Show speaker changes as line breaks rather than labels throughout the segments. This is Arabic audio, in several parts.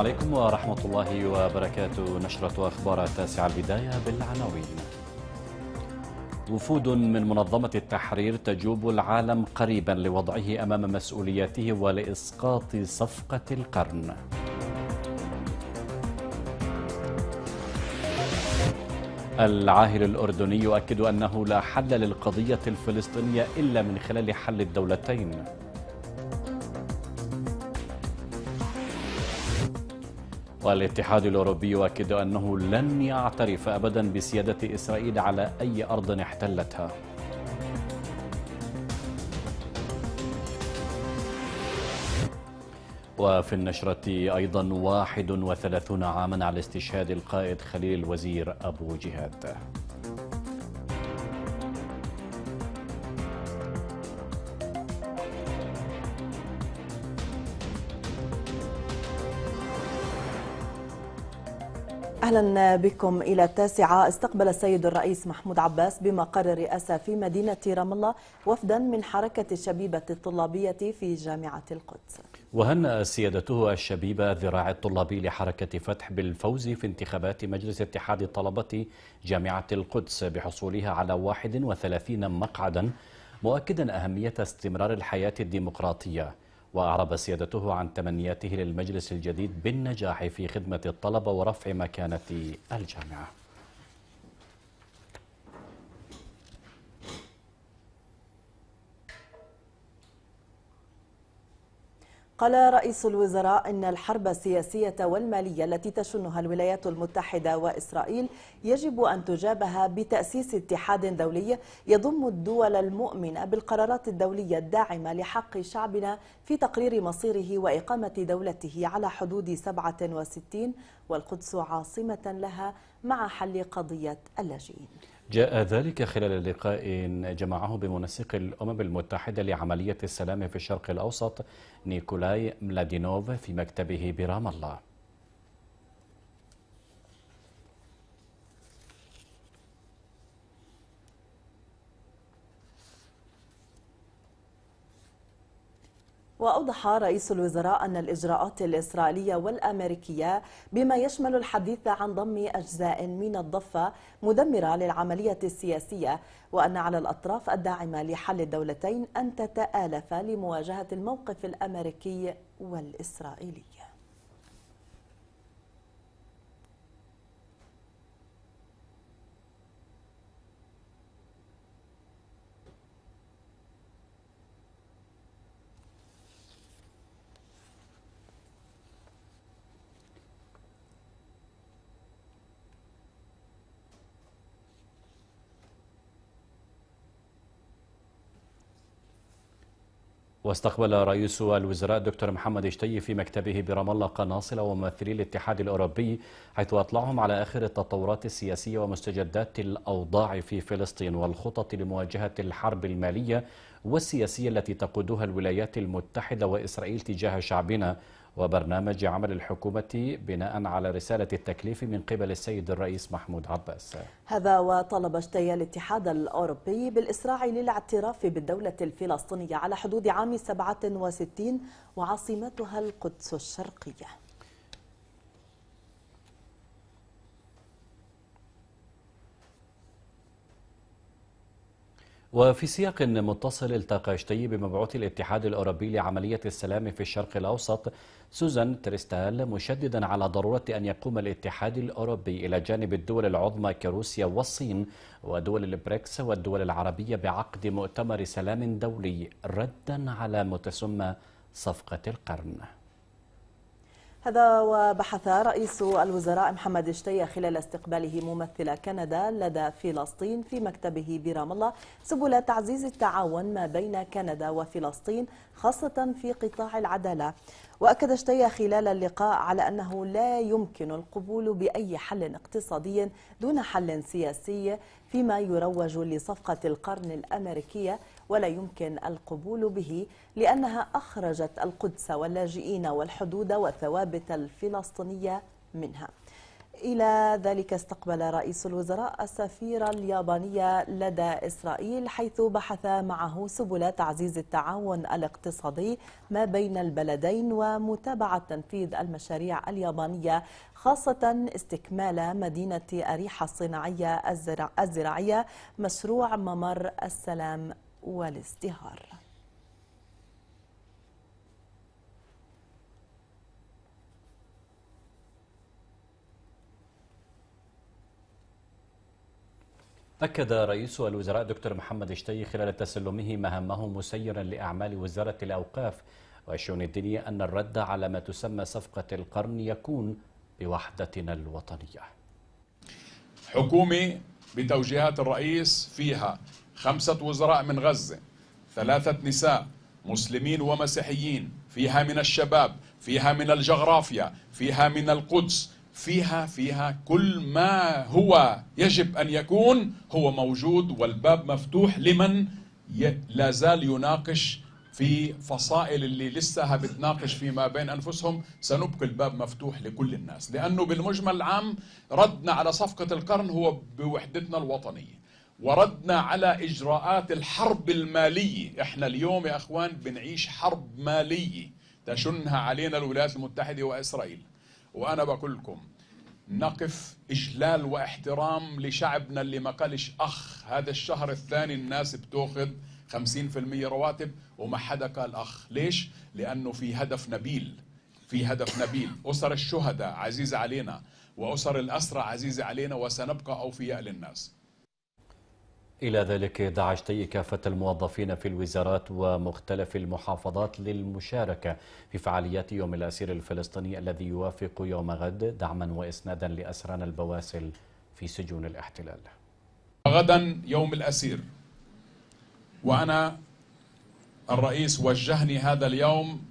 عليكم ورحمة الله وبركاته نشرة أخبار التاسعة البداية بالعناوين وفود من منظمة التحرير تجوب العالم قريبا لوضعه أمام مسؤولياته ولإسقاط صفقة القرن العاهل الأردني يؤكد أنه لا حل للقضية الفلسطينية إلا من خلال حل الدولتين والاتحاد الأوروبي يؤكد أنه لن يعترف أبدا بسيادة إسرائيل على أي أرض احتلتها وفي النشرة أيضا 31 عاما على استشهاد القائد خليل الوزير أبو جهاد
أهلا بكم إلى التاسعة استقبل السيد الرئيس محمود عباس بمقر الرئاسة في مدينة رام الله وفدا من حركة الشبيبة الطلابية في جامعة القدس
وهنأ سيادته الشبيبة ذراع الطلابي لحركة فتح بالفوز في انتخابات مجلس اتحاد طلبة جامعة القدس بحصولها على 31 مقعدا مؤكدا أهمية استمرار الحياة الديمقراطية وأعرب سيادته عن تمنياته للمجلس الجديد بالنجاح في خدمة الطلبة ورفع مكانة الجامعة
قال رئيس الوزراء أن الحرب السياسية والمالية التي تشنها الولايات المتحدة وإسرائيل يجب أن تجابها بتأسيس اتحاد دولي يضم الدول المؤمنة بالقرارات الدولية الداعمة لحق شعبنا في تقرير مصيره وإقامة دولته على حدود 67 والقدس عاصمة لها مع حل قضية اللاجئين
جاء ذلك خلال لقاء جمعه بمنسق الأمم المتحدة لعملية السلام في الشرق الأوسط نيكولاي ملادينوف في مكتبه برام الله
وأوضح رئيس الوزراء أن الإجراءات الإسرائيلية والأمريكية بما يشمل الحديث عن ضم أجزاء من الضفة مدمرة للعملية السياسية وأن على الأطراف الداعمة لحل الدولتين أن تتآلف لمواجهة الموقف الأمريكي والإسرائيلي
واستقبل رئيس الوزراء الدكتور محمد اشتي في مكتبه برام الله قناصلة وممثلي الاتحاد الأوروبي حيث أطلعهم على آخر التطورات السياسية ومستجدات الأوضاع في فلسطين والخطط لمواجهة الحرب المالية والسياسية التي تقودها الولايات المتحدة وإسرائيل تجاه شعبنا وبرنامج عمل الحكومة بناء على رسالة التكليف من قبل السيد الرئيس محمود عباس
هذا وطلب اشتي الاتحاد الأوروبي بالإسراع للاعتراف بالدولة الفلسطينية على حدود عام 67 وعاصمتها القدس الشرقية
وفي سياق متصل التقى شتي بمبعوث الاتحاد الأوروبي لعملية السلام في الشرق الأوسط سوزان تريستال مشددا على ضرورة أن يقوم الاتحاد الأوروبي إلى جانب الدول العظمى كروسيا والصين ودول البريكس والدول العربية بعقد مؤتمر سلام دولي ردا على متسمى صفقة القرن
هذا وبحث رئيس الوزراء محمد الشتية خلال استقباله ممثل كندا لدى فلسطين في مكتبه برام الله سبل تعزيز التعاون ما بين كندا وفلسطين خاصة في قطاع العدالة وأكد شتية خلال اللقاء على أنه لا يمكن القبول بأي حل اقتصادي دون حل سياسي فيما يروج لصفقة القرن الأمريكية ولا يمكن القبول به لأنها أخرجت القدس واللاجئين والحدود والثوابت الفلسطينية منها إلى ذلك استقبل رئيس الوزراء السفيرة اليابانية لدى إسرائيل حيث بحث معه سبل تعزيز التعاون الاقتصادي ما بين البلدين ومتابعة تنفيذ المشاريع اليابانية خاصة استكمال مدينة أريحة الصناعية الزراعية مشروع ممر السلام والازدهار
أكد رئيس الوزراء دكتور محمد شتي خلال تسلمه مهامه مسيرا لأعمال وزارة الأوقاف والشؤون الدينية أن الرد على ما تسمى صفقة
القرن يكون بوحدتنا الوطنية حكومة بتوجيهات الرئيس فيها خمسة وزراء من غزة ثلاثة نساء مسلمين ومسيحيين فيها من الشباب فيها من الجغرافيا فيها من القدس فيها فيها كل ما هو يجب أن يكون هو موجود والباب مفتوح لمن لا زال يناقش في فصائل اللي لسه بتناقش فيما بين أنفسهم سنبقي الباب مفتوح لكل الناس لأنه بالمجمل العام ردنا على صفقة القرن هو بوحدتنا الوطنية وردنا على اجراءات الحرب الماليه احنا اليوم يا اخوان بنعيش حرب ماليه تشنها علينا الولايات المتحده واسرائيل وانا بقول لكم نقف اجلال واحترام لشعبنا اللي ما قالش اخ هذا الشهر الثاني الناس بتاخذ 50% رواتب وما حدا قال اخ ليش لانه في هدف نبيل في هدف نبيل اسر الشهداء عزيزه علينا واسر الاسرى عزيزه علينا وسنبقى اوفياء للناس
إلى ذلك دعا شتي كافة الموظفين في الوزارات ومختلف المحافظات للمشاركة في فعاليات يوم الأسير الفلسطيني الذي يوافق يوم غد دعما وإسنادا لأسران البواسل في سجون الاحتلال
غدا يوم الأسير وأنا الرئيس وجهني هذا اليوم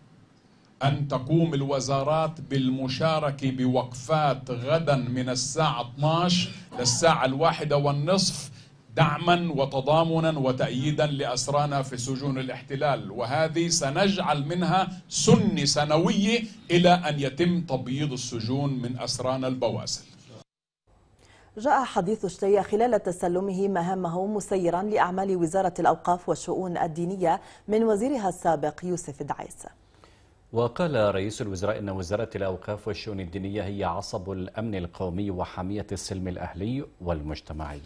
أن تقوم الوزارات بالمشاركة بوقفات غدا من الساعة 12 للساعة الواحدة والنصف دعما وتضامنا وتأييدا لأسرانا في سجون الاحتلال وهذه سنجعل منها سنة سنوية إلى أن يتم تبييض السجون من أسرانا البواسل
جاء حديث الشيع خلال تسلمه مهامه مسيرا لأعمال وزارة الأوقاف والشؤون الدينية من وزيرها السابق يوسف دعيس
وقال رئيس الوزراء أن وزارة الأوقاف والشؤون الدينية هي عصب الأمن القومي وحامية السلم الأهلي والمجتمعي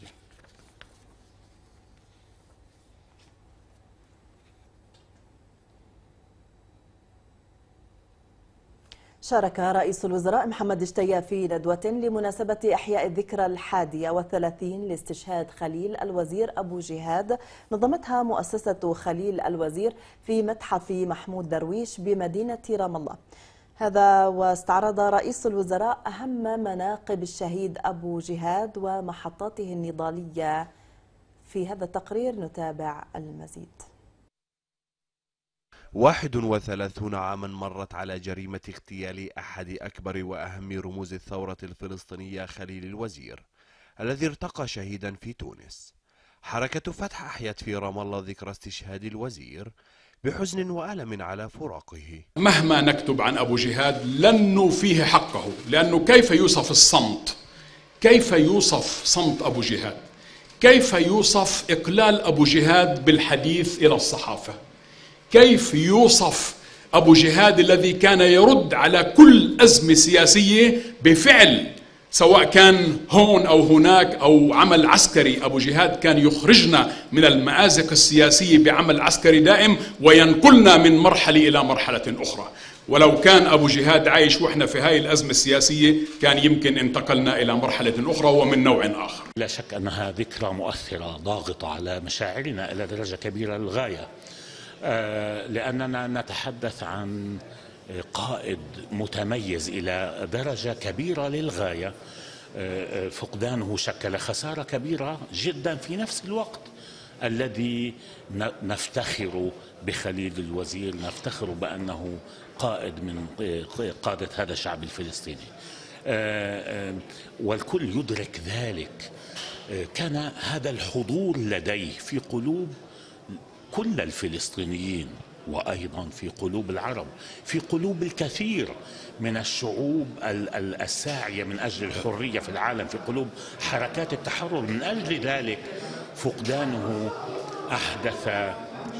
شارك رئيس الوزراء محمد اشتيا في ندوة لمناسبة إحياء الذكرى الحادية والثلاثين لاستشهاد خليل الوزير أبو جهاد نظمتها مؤسسة خليل الوزير في متحف محمود درويش بمدينة رام الله هذا واستعرض رئيس الوزراء أهم مناقب الشهيد أبو جهاد ومحطاته النضالية في هذا التقرير نتابع المزيد
31 عاما مرت على جريمة اغتيال أحد أكبر وأهم رموز الثورة الفلسطينية خليل الوزير الذي ارتقى شهيدا في تونس حركة فتح أحيت في رام الله ذكرى استشهاد الوزير بحزن وألم على فراقه مهما نكتب عن أبو جهاد لن نوفيه
حقه لأنه كيف يوصف الصمت كيف يوصف صمت أبو جهاد كيف يوصف إقلال أبو جهاد بالحديث إلى الصحافة كيف يوصف أبو جهاد الذي كان يرد على كل أزمة سياسية بفعل سواء كان هون أو هناك أو عمل عسكري أبو جهاد كان يخرجنا من المآزق السياسية بعمل عسكري دائم وينقلنا من مرحلة إلى مرحلة أخرى ولو كان أبو جهاد عايش وإحنا في هاي الأزمة السياسية كان يمكن انتقلنا إلى مرحلة أخرى ومن نوع آخر لا شك
أنها ذكرى مؤثرة ضاغطة على مشاعرنا إلى درجة كبيرة للغاية آه، لأننا نتحدث عن قائد متميز إلى درجة كبيرة للغاية آه، آه، فقدانه شكل خسارة كبيرة جدا في نفس الوقت الذي نفتخر بخليل الوزير نفتخر بأنه قائد من قادة هذا الشعب الفلسطيني والكل يدرك ذلك كان هذا الحضور لديه في قلوب كل الفلسطينيين وايضا في قلوب العرب في قلوب الكثير من الشعوب الساعيه من اجل الحريه في العالم في قلوب حركات التحرر من اجل ذلك فقدانه احدث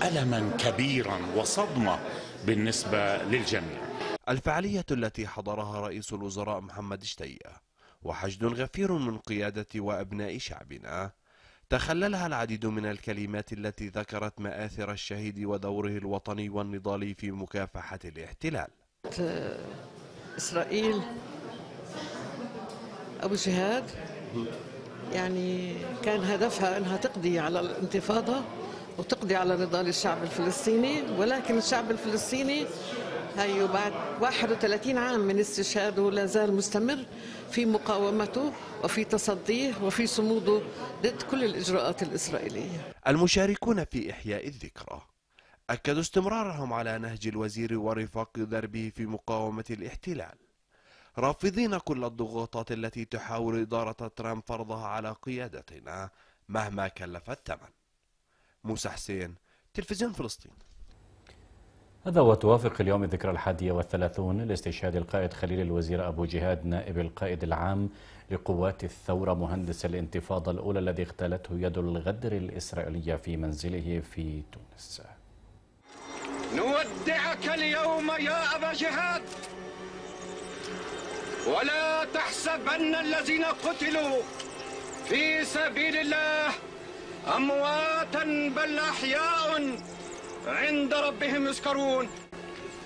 الما كبيرا
وصدمه بالنسبه للجميع الفعاليه التي حضرها رئيس الوزراء محمد شتيه وحشد غفير من قياده وابناء شعبنا تخللها العديد من الكلمات التي ذكرت مآثر الشهيد ودوره الوطني والنضالي في مكافحة الاحتلال
إسرائيل أبو جهاد يعني كان هدفها أنها تقضي على الانتفاضة وتقضي على نضال الشعب الفلسطيني ولكن الشعب الفلسطيني أيوة بعد 31 عام من استشهاده لا زال مستمر في مقاومته وفي تصديه وفي صموده ضد كل الإجراءات الإسرائيلية
المشاركون في إحياء الذكرى أكدوا استمرارهم على نهج الوزير ورفاق دربه في مقاومة الاحتلال رافضين كل الضغوطات التي تحاول إدارة ترامب فرضها على قيادتنا مهما كلف الثمن موسى حسين تلفزيون فلسطين
هذا وتوافق اليوم الذكرى الحادية والثلاثون لاستشهاد القائد خليل الوزير أبو جهاد نائب القائد العام لقوات الثورة مهندس الانتفاضة الأولى الذي اغتالته يد الغدر الإسرائيلية في منزله في تونس
نودعك اليوم يا أبا جهاد ولا تحسبن الذين قتلوا في سبيل الله أمواتا بل أحياء عند ربهم يسكرون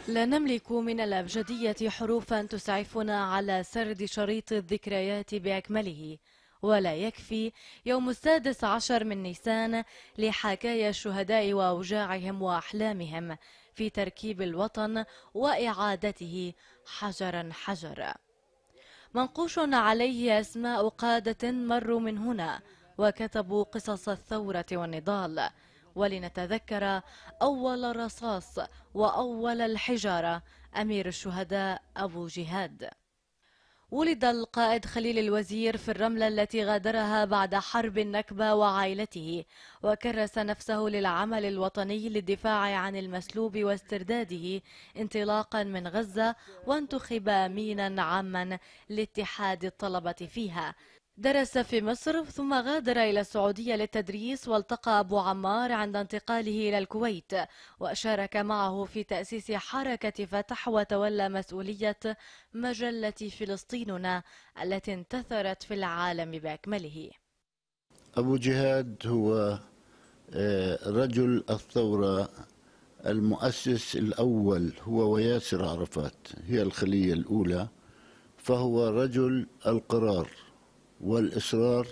لا نملك من الأبجدية حروفا تسعفنا على سرد شريط الذكريات بأكمله ولا يكفي يوم السادس عشر من نيسان لحكاية الشهداء وأوجاعهم وأحلامهم في تركيب الوطن وإعادته حجرا حجرا منقوش عليه أسماء قادة مروا من هنا وكتبوا قصص الثورة والنضال ولنتذكر أول الرصاص وأول الحجارة أمير الشهداء أبو جهاد ولد القائد خليل الوزير في الرملة التي غادرها بعد حرب النكبة وعائلته وكرس نفسه للعمل الوطني للدفاع عن المسلوب واسترداده انطلاقا من غزة وانتخب أمينا عاما لاتحاد الطلبة فيها درس في مصر ثم غادر إلى السعودية للتدريس والتقى أبو عمار عند انتقاله إلى الكويت وشارك معه في تأسيس حركة فتح وتولى مسؤولية مجلة فلسطيننا التي انتثرت في العالم بأكمله
أبو جهاد هو آه، رجل الثورة المؤسس الأول هو وياسر عرفات هي الخلية الأولى فهو رجل القرار والإصرار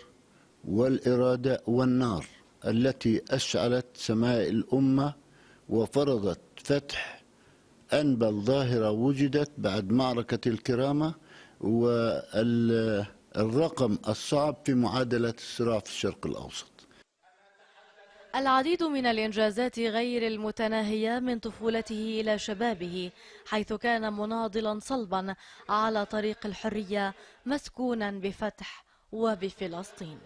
والإرادة والنار التي أشعلت سماء الأمة وفرضت فتح أنبل ظاهرة وجدت بعد معركة الكرامة والرقم الصعب في معادلة الصراع في الشرق الأوسط
العديد من الإنجازات غير المتناهية من طفولته إلى شبابه حيث كان مناضلا صلبا على طريق الحرية مسكونا بفتح وبفلسطين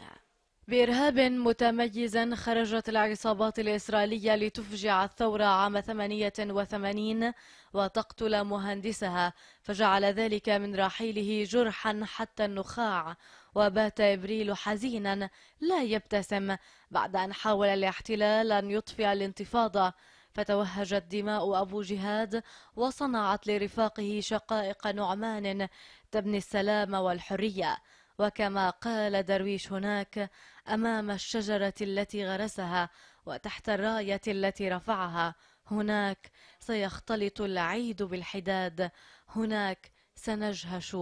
بإرهاب متميز خرجت العصابات الإسرائيلية لتفجع الثورة عام 88 وتقتل مهندسها فجعل ذلك من رحيله جرحا حتى النخاع وبات إبريل حزينا لا يبتسم بعد أن حاول الاحتلال أن يطفئ الانتفاضة فتوهجت دماء أبو جهاد وصنعت لرفاقه شقائق نعمان تبني السلام والحرية وكما قال درويش هناك أمام الشجرة التي غرسها وتحت الراية التي رفعها هناك سيختلط العيد بالحداد هناك سنجهش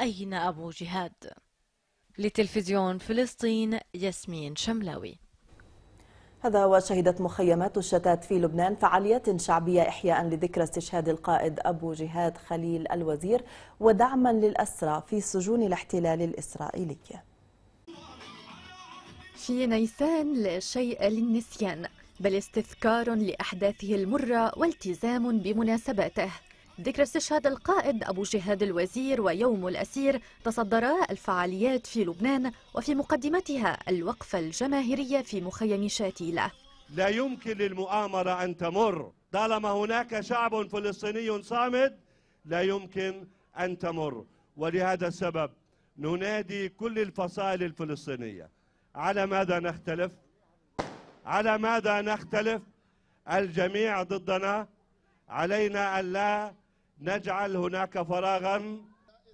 أين أبو جهاد لتلفزيون فلسطين ياسمين شملاوي
هذا وشهدت مخيمات الشتات في لبنان فعاليات شعبية إحياء لذكرى استشهاد القائد أبو جهاد خليل الوزير ودعما
للأسرى في سجون الاحتلال الإسرائيلي في نيسان لا شيء للنسيان بل استذكار لأحداثه المرة والتزام بمناسباته ذكرى استشهاد القائد أبو جهاد الوزير ويوم الأسير تصدرا الفعاليات في لبنان وفي مقدمتها الوقفة الجماهيرية في مخيم شاتيلة
لا يمكن للمؤامرة أن تمر طالما هناك شعب فلسطيني صامد لا يمكن أن تمر ولهذا السبب ننادي كل الفصائل الفلسطينية على ماذا نختلف على ماذا نختلف الجميع ضدنا علينا أن لا نجعل هناك فراغا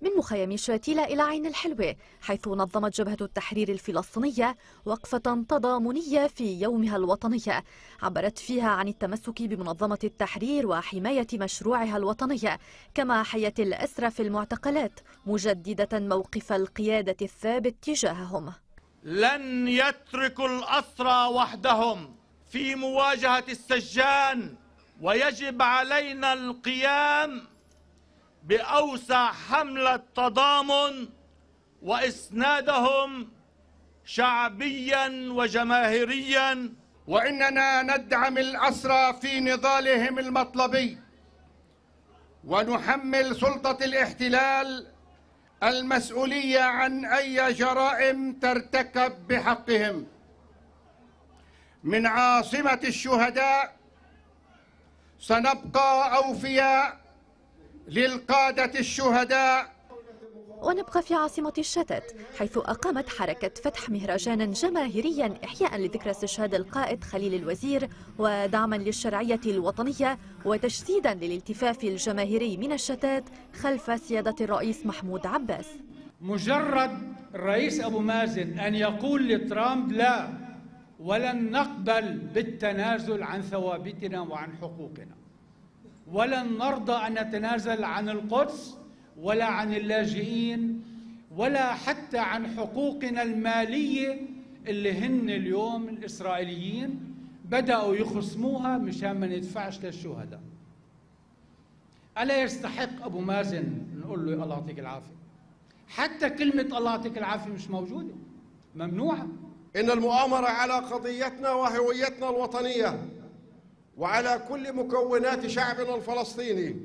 من مخيم شاتيلا إلى عين الحلوة حيث نظمت جبهة التحرير الفلسطينية وقفة تضامنية في يومها الوطنية عبرت فيها عن التمسك بمنظمة التحرير وحماية مشروعها الوطنية كما حيت الأسرى في المعتقلات مجددة موقف القيادة الثابت تجاههم
لن يترك الأسرى وحدهم في مواجهة السجان ويجب علينا القيام بأوسع حملة تضامن وإسنادهم شعبيا وجماهيريا وإننا ندعم الأسرى في نضالهم
المطلبي ونحمل سلطة الاحتلال المسؤولية عن أي جرائم ترتكب بحقهم من عاصمة الشهداء سنبقى أوفياء للقادة الشهداء
ونبقى في عاصمة الشتات حيث أقامت حركة فتح مهرجانا جماهيريا إحياء لذكرى استشهاد القائد خليل الوزير ودعما للشرعية الوطنية وتجسيدا للالتفاف الجماهيري من الشتات خلف سيادة الرئيس
محمود عباس مجرد الرئيس أبو مازن أن يقول لترامب لا ولن نقبل بالتنازل عن ثوابتنا وعن حقوقنا ولن نرضى أن نتنازل عن القدس ولا عن اللاجئين ولا حتى عن حقوقنا المالية اللي هن اليوم الإسرائيليين بدأوا يخصموها مشان ما ندفعش للشهداء ألا يستحق أبو مازن نقول له الله يعطيك العافية حتى كلمة الله يعطيك العافية مش موجودة
ممنوعة إن المؤامرة على قضيتنا وهويتنا الوطنية وعلى كل مكونات شعبنا الفلسطيني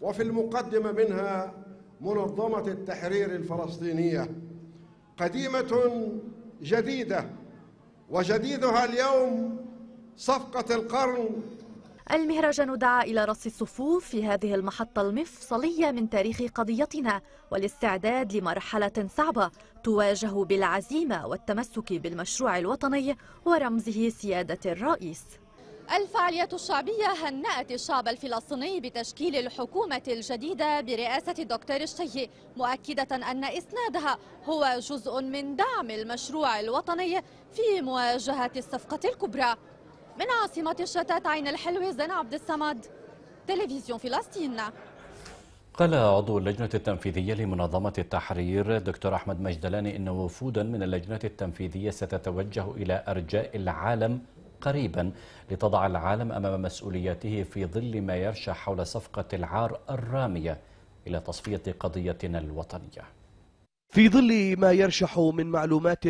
وفي المقدمة منها منظمة التحرير الفلسطينية قديمة جديدة وجديدها اليوم صفقة القرن
المهرجان دعا إلى رص الصفوف في هذه المحطة المفصلية من تاريخ قضيتنا والاستعداد لمرحلة صعبة تواجه بالعزيمة والتمسك بالمشروع الوطني ورمزه سيادة الرئيس الفعالية الشعبية هنأت الشعب الفلسطيني بتشكيل الحكومة الجديدة برئاسة الدكتور الشيء مؤكدة أن إسنادها هو جزء من دعم المشروع الوطني في مواجهة الصفقة الكبرى من عاصمة الشتات عين الحلوة زين عبد الصمد تلفزيون فلسطين
قال عضو اللجنة التنفيذية لمنظمة التحرير دكتور أحمد مجدلاني أن وفودا من اللجنة التنفيذية ستتوجه إلى أرجاء العالم قريبا لتضع العالم أمام مسؤولياته في ظل ما يرشح حول صفقة العار الرامية إلى تصفية قضيتنا
الوطنية في ظل ما يرشح من معلومات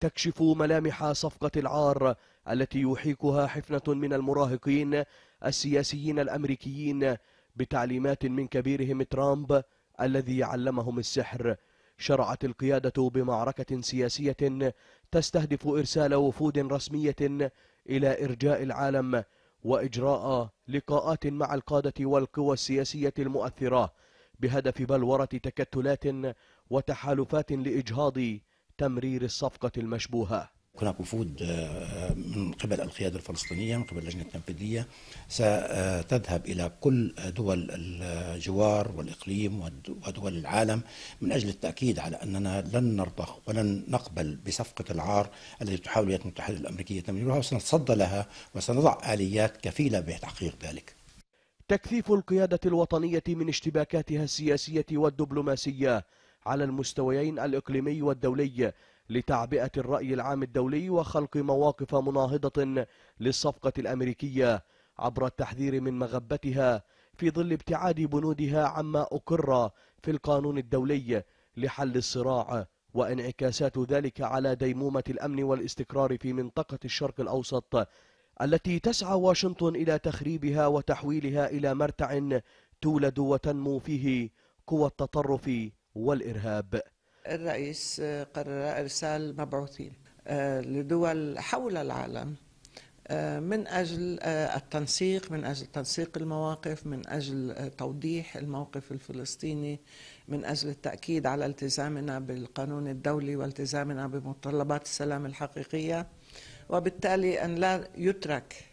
تكشف ملامح صفقة العار التي يحيكها حفنة من المراهقين السياسيين الأمريكيين بتعليمات من كبيرهم ترامب الذي علمهم السحر شرعت القيادة بمعركة سياسية تستهدف إرسال وفود رسمية إلى إرجاء العالم وإجراء لقاءات مع القادة والقوى السياسية المؤثرة بهدف بلورة تكتلات وتحالفات لإجهاض تمرير الصفقة المشبوهة
هناك وفود آه، آه، من قبل القيادة الفلسطينية من قبل اللجنة التنفيذية ستذهب إلى كل دول الجوار والإقليم ودول العالم من أجل التأكيد على أننا لن نرضخ ولن نقبل بصفقة العار التي
تحاول الولايات المتحدة الأمريكية تمريرها وسنتصدى لها وسنضع آليات كفيلة بتحقيق ذلك تكثيف القيادة الوطنية من اشتباكاتها السياسية والدبلوماسية على المستويين الإقليمي والدولي لتعبئة الرأي العام الدولي وخلق مواقف مناهضة للصفقة الأمريكية عبر التحذير من مغبتها في ظل ابتعاد بنودها عما أقر في القانون الدولي لحل الصراع وانعكاسات ذلك على ديمومة الأمن والاستقرار في منطقة الشرق الأوسط التي تسعى واشنطن إلى تخريبها وتحويلها إلى مرتع تولد وتنمو فيه قوى التطرف والإرهاب الرئيس قرر إرسال مبعوثين آه، لدول حول العالم آه، من أجل آه، التنسيق من أجل تنسيق المواقف من أجل توضيح الموقف الفلسطيني من أجل التأكيد على التزامنا بالقانون الدولي والتزامنا بمتطلبات السلام الحقيقية وبالتالي أن لا يترك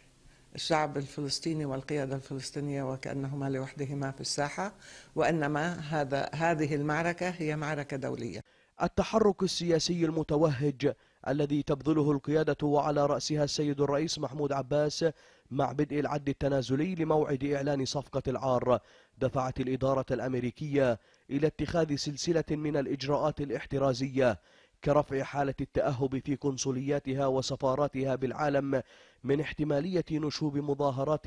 الشعب الفلسطيني والقيادة الفلسطينية وكأنهما لوحدهما في الساحة وإنما هذا هذه المعركة هي معركة دولية التحرك السياسي المتوهج الذي تبذله القيادة وعلى رأسها السيد الرئيس محمود عباس مع بدء العد التنازلي لموعد إعلان صفقة العار دفعت الإدارة الأمريكية إلى اتخاذ سلسلة من الإجراءات الاحترازية كرفع حالة التأهب في قنصلياتها وسفاراتها بالعالم من احتمالية نشوب مظاهرات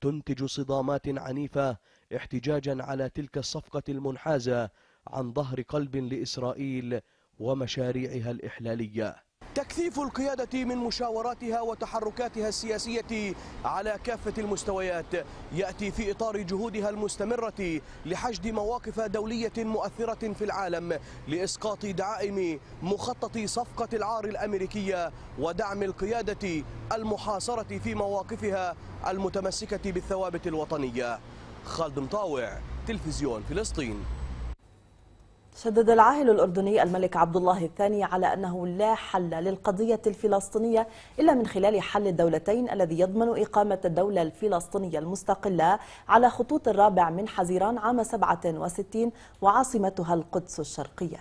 تنتج صدامات عنيفة احتجاجا على تلك الصفقة المنحازة عن ظهر قلب لإسرائيل ومشاريعها الإحلالية تكثيف القيادة من مشاوراتها وتحركاتها السياسية على كافة المستويات يأتي في إطار جهودها المستمرة لحشد مواقف دولية مؤثرة في العالم لإسقاط دعائم مخطط صفقة العار الأمريكية ودعم القيادة المحاصرة في مواقفها المتمسكة بالثوابت الوطنية خالد مطاوع تلفزيون فلسطين
شدد العاهل الأردني الملك عبد الله الثاني على أنه لا حل للقضية الفلسطينية إلا من خلال حل الدولتين الذي يضمن إقامة الدولة الفلسطينية المستقلة على خطوط الرابع من حزيران عام 67 وعاصمتها القدس الشرقية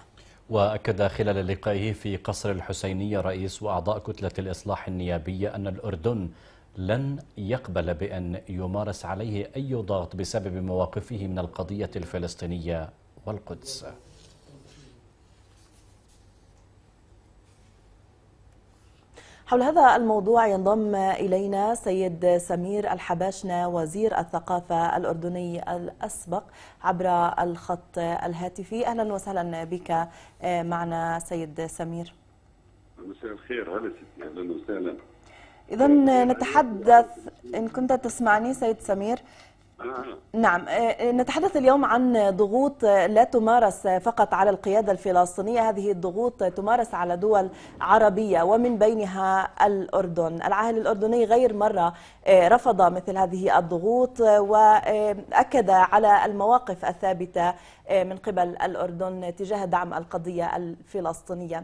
وأكد خلال لقائه في قصر الحسينية رئيس وأعضاء كتلة الإصلاح النيابية أن الأردن لن يقبل بأن يمارس عليه أي ضغط بسبب مواقفه من القضية الفلسطينية والقدس
حول هذا الموضوع ينضم إلينا سيد سمير الحباشنة وزير الثقافة الأردني الأسبق عبر الخط الهاتفي أهلا وسهلا بك آه، معنا سيد سمير
مساء الخير هلا ستي أهلا وسهلا
إذا نتحدث إن كنت تسمعني سيد سمير نعم آه، آه، نتحدث اليوم عن ضغوط لا تمارس فقط على القيادة الفلسطينية هذه الضغوط تمارس على دول عربية ومن بينها الأردن العاهل الأردني غير مرة آه، رفض مثل هذه الضغوط وأكد على المواقف الثابتة من قبل الأردن تجاه دعم القضية الفلسطينية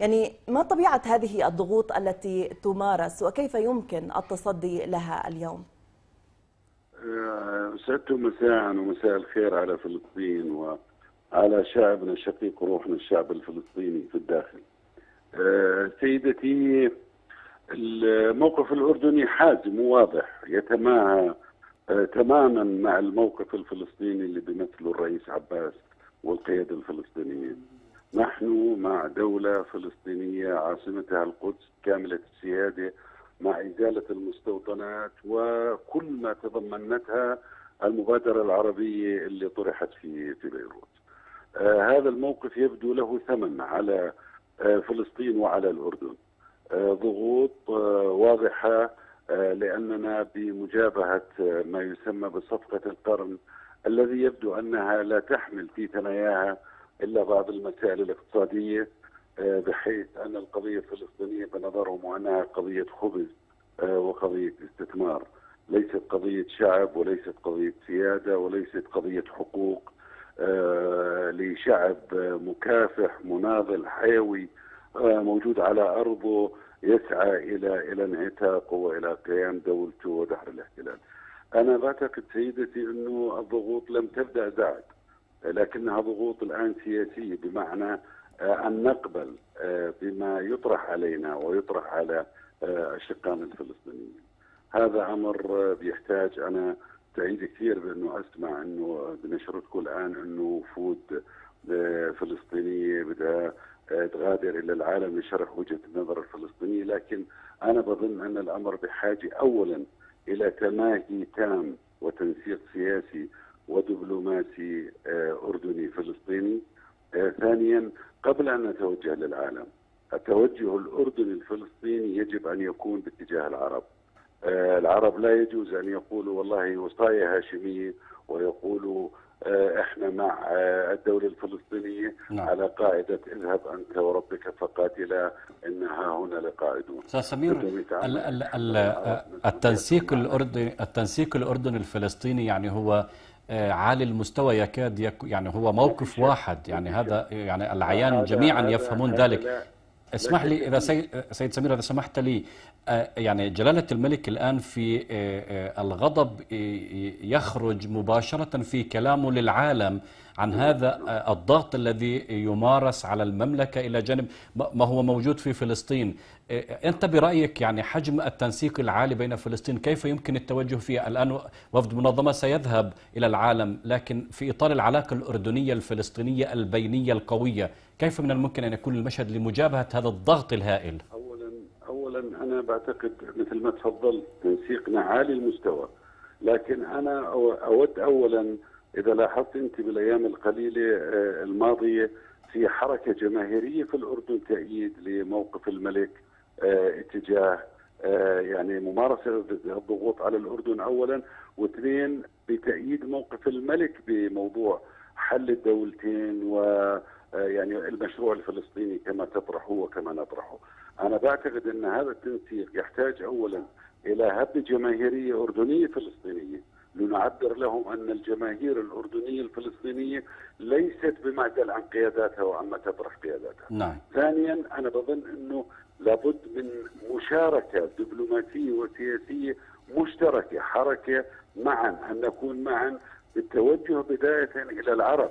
يعني ما طبيعة هذه الضغوط التي تمارس وكيف يمكن التصدي لها اليوم؟
آه، سعدت مساء ومساء الخير على فلسطين وعلى شعبنا الشقيق وروحنا الشعب الفلسطيني في الداخل. آه، سيدتي الموقف الاردني حازم وواضح يتماهى آه، تماما مع الموقف الفلسطيني اللي بيمثله الرئيس عباس والقياده الفلسطينية نحن مع دوله فلسطينيه عاصمتها القدس كامله السياده مع إزالة المستوطنات وكل ما تضمنتها المبادرة العربية اللي طرحت في في بيروت. آه، هذا الموقف يبدو له ثمن على آه، فلسطين وعلى الأردن. آه، ضغوط واضحة لأننا بمجابهة ما يسمى بصفقة القرن الذي يبدو أنها لا تحمل في ثناياها إلا بعض المسائل الاقتصادية آه، بحيث ان القضيه الفلسطينيه بنظرهم انها قضيه خبز آه، وقضيه استثمار ليست قضيه شعب وليست قضيه سياده وليست قضيه حقوق آه، لشعب مكافح مناضل حيوي موجود على ارضه يسعى الى الى انعتاقه والى قيام دولته ودحر الاحتلال. انا بعتقد سيدتي انه الضغوط لم تبدا بعد لكنها ضغوط الان سياسيه بمعنى آه، ان نقبل آه، بما يطرح علينا ويطرح على آه، اشقائنا الفلسطينيين. هذا امر بيحتاج انا سعيد كثير بانه اسمع انه بنشرتكم الان انه وفود فلسطينيه بدها تغادر الى العالم لشرح وجهه النظر الفلسطينيه، لكن انا بظن ان الامر بحاجه اولا الى تماهي تام وتنسيق سياسي ودبلوماسي اردني فلسطيني. ثانيا قبل أن أتوجه للعالم التوجه الأردني الفلسطيني يجب أن يكون باتجاه العرب آه، العرب لا يجوز أن يقولوا والله وصايا هاشمية ويقولوا آه، احنا مع آه، الدوله الفلسطينيه نعم. على قاعده اذهب انت وربك فقاتلا انها هنا لقاعدون
استاذ سمير نعم. التنسيق الاردني التنسيق الاردني الفلسطيني يعني هو آه، عالي المستوى يكاد يكون يعني هو موقف واحد يعني هذا يعني العيان جميعا يفهمون ذلك اسمح لي اذا سيد, سمير اذا سمحت لي آه، يعني جلاله الملك الان في آه، آه، الغضب يخرج مباشره في كلامه للعالم عن هذا الضغط الذي يمارس على المملكه الى جانب ما هو موجود في فلسطين انت برايك يعني حجم التنسيق العالي بين فلسطين كيف يمكن التوجه فيه الان وفد منظمه سيذهب الى العالم لكن في اطار العلاقه الاردنيه الفلسطينيه البينيه القويه كيف من الممكن أن يكون المشهد لمجابهة هذا الضغط الهائل؟ أولا,
أولا أنا بعتقد مثل ما تفضلت تنسيقنا عالي المستوى لكن أنا أود أولا إذا لاحظت أنت بالأيام القليلة آه، الماضية في حركة جماهيرية في الأردن تأييد لموقف الملك آه، اتجاه آه، يعني ممارسة الضغوط على الأردن أولا واثنين بتأييد موقف الملك بموضوع حل الدولتين و آه، يعني المشروع الفلسطيني كما تطرحه وكما نطرحه أنا بعتقد أن هذا التنسيق يحتاج أولا إلى هب جماهيرية أردنية فلسطينية لنعبر لهم أن الجماهير الأردنية الفلسطينية ليست بمعزل عن قياداتها وعما تطرح قياداتها نعم. ثانيا أنا بظن أنه لابد من مشاركة دبلوماسية وسياسية مشتركة حركة معا أن نكون معا بالتوجه بداية إلى العرب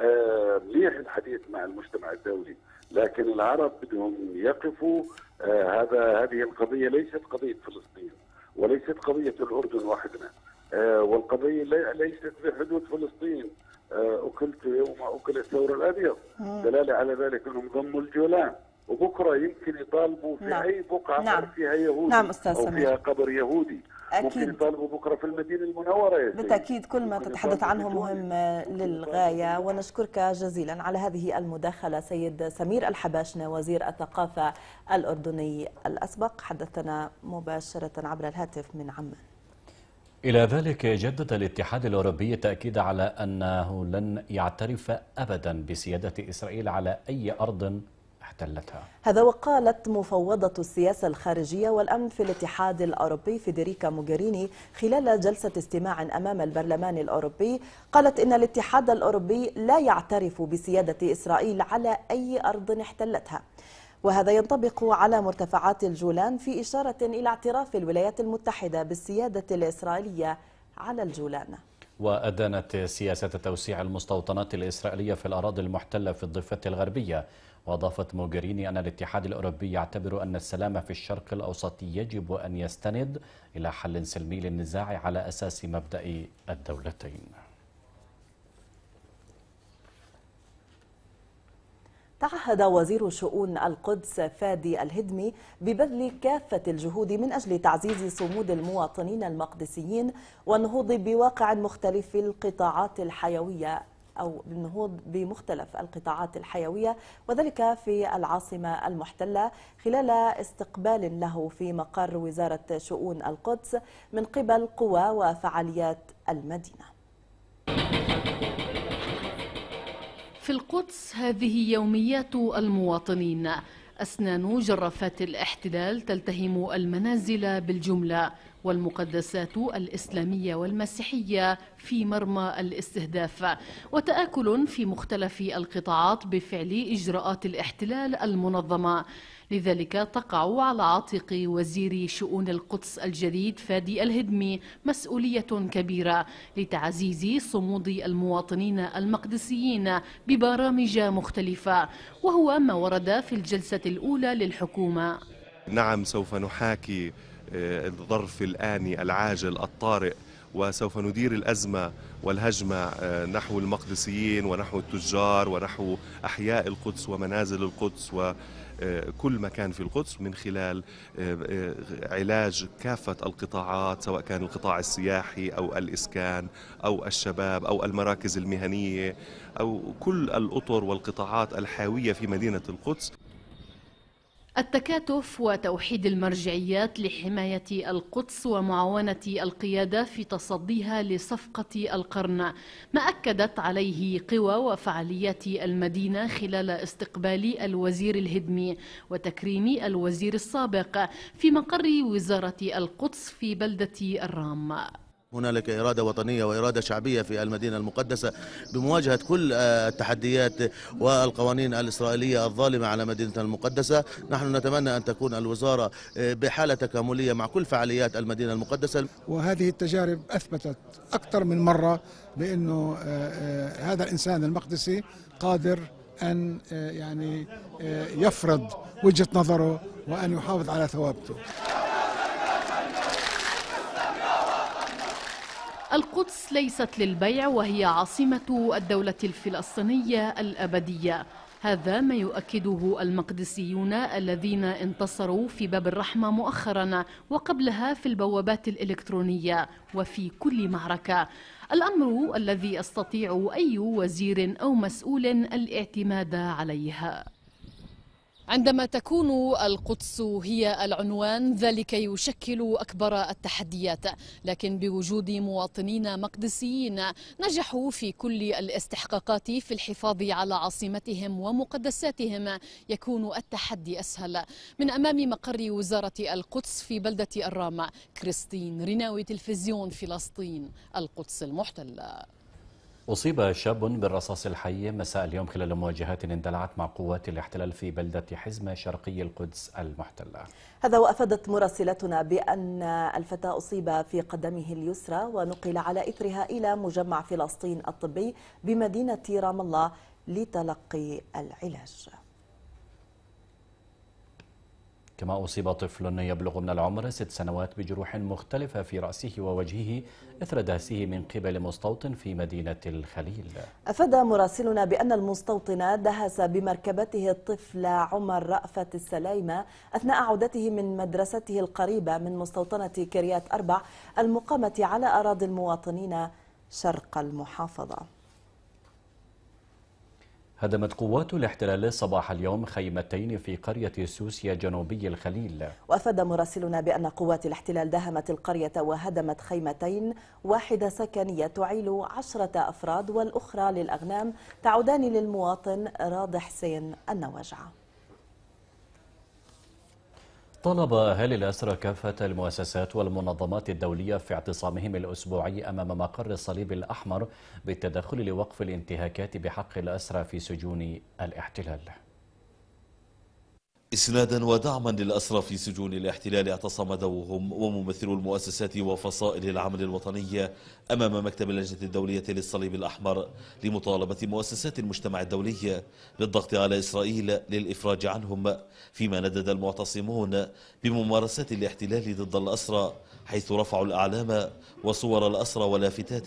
آه، منيح الحديث مع المجتمع الدولي لكن العرب بدهم يقفوا آه، هذا هذه القضيه ليست قضيه فلسطين وليست قضيه الاردن وحدنا آه، والقضيه ليست بحدود فلسطين اكلت يوم اكل الثور الابيض دلاله على ذلك انهم ضموا الجولان وبكره يمكن يطالبوا في نعم. اي بقعه نعم. فيها يهودي نعم أستاذ او فيها قبر يهودي أكيد. ممكن بكرة في المدينة المنورة يا بالتأكيد
كل ما تتحدث عنه مهم للغاية ونشكرك جزيلا على هذه المداخلة سيد سمير الحباشنة وزير الثقافة الأردني الأسبق حدثنا مباشرة عبر الهاتف من عمان
إلى ذلك جدد الاتحاد الأوروبي تأكيد على أنه لن يعترف أبدا بسيادة إسرائيل على أي أرض احتلتها
هذا وقالت مفوضة السياسة الخارجية والأمن في الاتحاد الأوروبي فيدريكا موغريني خلال جلسة استماع أمام البرلمان الأوروبي قالت إن الاتحاد الأوروبي لا يعترف بسيادة إسرائيل على أي أرض احتلتها وهذا ينطبق على مرتفعات الجولان في إشارة إلى اعتراف الولايات المتحدة بالسيادة الإسرائيلية على الجولان
وأدانت سياسة توسيع المستوطنات الإسرائيلية في الأراضي المحتلة في الضفة الغربية وأضافت موغريني أن الاتحاد الأوروبي يعتبر أن السلام في الشرق الأوسط يجب أن يستند إلى حل سلمي للنزاع على أساس مبدأ الدولتين
تعهد وزير شؤون القدس فادي الهدمي ببذل كافة الجهود من أجل تعزيز صمود المواطنين المقدسيين والنهوض بواقع مختلف القطاعات الحيوية أو بالنهوض بمختلف القطاعات الحيوية وذلك في العاصمة المحتلة خلال استقبال له في مقر وزارة شؤون القدس من قبل قوى وفعاليات المدينة
في القدس هذه يوميات المواطنين أسنان جرافات الاحتلال تلتهم المنازل بالجملة والمقدسات الإسلامية والمسيحية في مرمى الاستهداف وتآكل في مختلف القطاعات بفعل إجراءات الاحتلال المنظمة لذلك تقع على عاتق وزير شؤون القدس الجديد فادي الهدمي مسؤولية كبيرة لتعزيز صمود المواطنين المقدسيين ببرامج مختلفة وهو ما ورد في الجلسة الأولى للحكومة
نعم سوف نحاكي الظرف الآني العاجل الطارئ وسوف ندير الأزمة والهجمة آه، نحو المقدسيين ونحو التجار ونحو أحياء القدس ومنازل القدس و آه، كل مكان في القدس من خلال آه، علاج كافة القطاعات سواء كان القطاع السياحي أو الإسكان أو الشباب أو المراكز المهنية أو كل الأطر والقطاعات الحاوية في مدينة القدس
التكاتف وتوحيد المرجعيات لحماية القدس ومعاونة القيادة في تصديها لصفقة القرن ما أكدت عليه قوى وفعاليات المدينة خلال استقبال الوزير الهدمي وتكريم الوزير السابق في مقر وزارة القدس في بلدة الرام
هنالك إرادة وطنية وإرادة شعبية في المدينة المقدسة بمواجهة كل آه، التحديات والقوانين الإسرائيلية الظالمة على مدينة المقدسة نحن نتمنى أن تكون الوزارة آه، بحالة تكاملية مع كل فعاليات المدينة المقدسة
وهذه التجارب أثبتت أكثر من مرة بأنه آه، هذا الإنسان المقدسي قادر أن يعني يفرض وجهة نظره وأن يحافظ على
ثوابته
القدس ليست للبيع وهي عاصمة الدولة الفلسطينية الأبدية هذا ما يؤكده المقدسيون الذين انتصروا في باب الرحمة مؤخرا وقبلها في البوابات الإلكترونية وفي كل معركة الأمر الذي يستطيع أي وزير أو مسؤول الاعتماد عليها عندما تكون القدس هي العنوان ذلك يشكل اكبر التحديات لكن بوجود مواطنين مقدسيين نجحوا في كل الاستحقاقات في الحفاظ على عاصمتهم ومقدساتهم يكون التحدي اسهل من امام مقر وزاره القدس في بلده الرامة كريستين ريناوي تلفزيون فلسطين القدس المحتله
أصيب شاب بالرصاص الحي مساء اليوم خلال مواجهات اندلعت مع قوات الاحتلال في بلدة حزمة شرقي القدس المحتلة
هذا وأفادت مراسلتنا بأن الفتى أصيب في قدمه اليسرى ونقل على إثرها إلى مجمع فلسطين الطبي بمدينة رام الله لتلقي العلاج
كما أصيب طفل يبلغ من العمر ست سنوات بجروح مختلفة في رأسه ووجهه إثر دهسه من قبل مستوطن في مدينة الخليل
أفاد مراسلنا بأن المستوطن دهس بمركبته الطفل عمر رأفت السلايمة أثناء عودته من مدرسته القريبة من مستوطنة كريات أربع المقامة على أراضي المواطنين شرق المحافظة
هدمت قوات الاحتلال صباح اليوم خيمتين في قرية سوسيا جنوبي الخليل
وأفاد مراسلنا بأن قوات الاحتلال داهمت القرية وهدمت خيمتين واحدة سكنية تعيل عشرة أفراد والأخرى للأغنام تعودان للمواطن راض حسين النواجعه
طلب أهالي الأسرى كافة المؤسسات والمنظمات الدولية في اعتصامهم الأسبوعي أمام مقر الصليب الأحمر بالتدخل لوقف الانتهاكات بحق الأسرى في سجون الاحتلال
إسنادا ودعما للأسرى في سجون الاحتلال اعتصم دوهم وممثلو المؤسسات وفصائل العمل الوطنية أمام مكتب اللجنة الدولية للصليب الأحمر لمطالبة مؤسسات المجتمع الدولي بالضغط على إسرائيل للإفراج عنهم فيما ندد المعتصمون بممارسات الاحتلال ضد الأسرى حيث رفعوا الأعلام وصور الأسرى ولافتات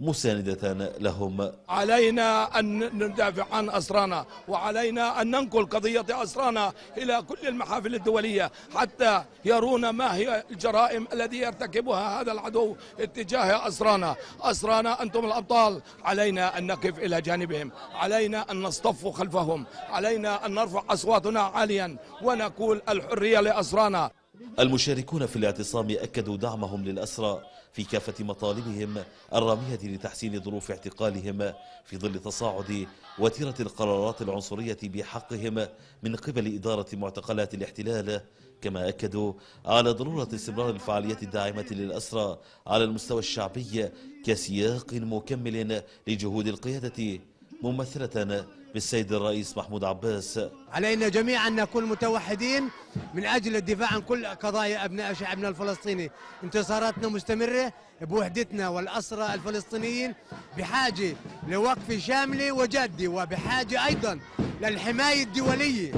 مساندة لهم
علينا أن ندافع عن أسرانا وعلينا أن ننقل قضية أسرانا إلى كل المحافل الدولية حتى يرون ما هي الجرائم التي يرتكبها هذا العدو اتجاه أسرانا أسرانا أسرانا أنتم الأبطال علينا أن نقف إلى جانبهم علينا أن نصطف خلفهم علينا أن نرفع أصواتنا عاليا ونقول الحرية لأسرانا
المشاركون في الاعتصام أكدوا دعمهم للأسرى في كافة مطالبهم الرامية لتحسين ظروف اعتقالهم في ظل تصاعد وتيرة القرارات العنصرية بحقهم من قبل إدارة معتقلات الاحتلال كما أكدوا على ضرورة استمرار الفعاليات الداعمة للأسرى على المستوى الشعبي كسياق مكمل لجهود القيادة ممثلة بالسيد الرئيس محمود عباس
علينا جميعا أن نكون متوحدين من أجل الدفاع عن كل قضايا أبناء شعبنا الفلسطيني انتصاراتنا مستمرة بوحدتنا والأسرى الفلسطينيين بحاجة لوقف شامل وجدي وبحاجة أيضا للحماية الدولية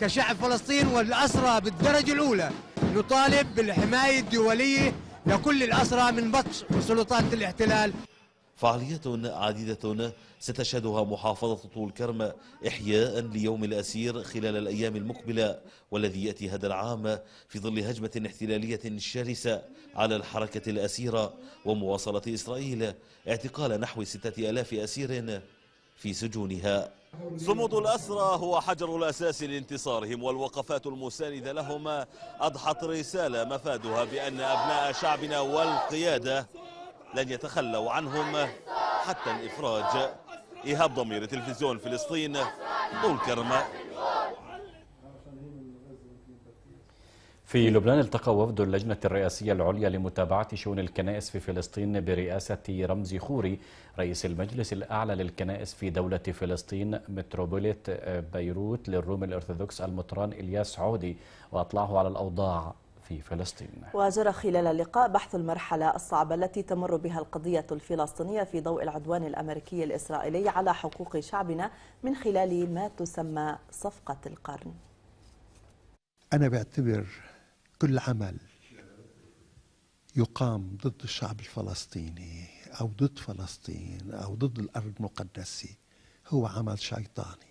كشعب فلسطين والأسرى بالدرجة الأولى نطالب بالحماية الدولية لكل الأسرى من بطش وسلطات الاحتلال
فعالية عديدة ستشهدها محافظة طول كرم إحياء ليوم الأسير خلال الأيام المقبلة والذي يأتي هذا العام في ظل هجمة احتلالية شرسة على الحركة الأسيرة ومواصلة إسرائيل اعتقال نحو ستة ألاف أسير في سجونها صمود الأسرى هو حجر الأساس لانتصارهم والوقفات المساندة لهما أضحت رسالة مفادها بأن أبناء شعبنا والقيادة لن يتخلوا عنهم حتى الإفراج إيهاب ضمير تلفزيون فلسطين طول كرمه
في لبنان التقى وفد اللجنة الرئاسية العليا لمتابعة شؤون الكنائس في فلسطين برئاسة رمزي خوري رئيس المجلس الأعلى للكنائس في دولة فلسطين متروبوليت آه، بيروت للروم الأرثوذكس المطران إلياس عودي وأطلعه على الأوضاع في فلسطين
وجرى خلال اللقاء بحث المرحلة الصعبة التي تمر بها القضية الفلسطينية في ضوء العدوان الأمريكي الإسرائيلي على حقوق شعبنا من خلال ما تسمى صفقة القرن
أنا بعتبر
كل عمل يقام ضد الشعب الفلسطيني أو ضد فلسطين أو ضد الأرض المقدسة هو عمل شيطاني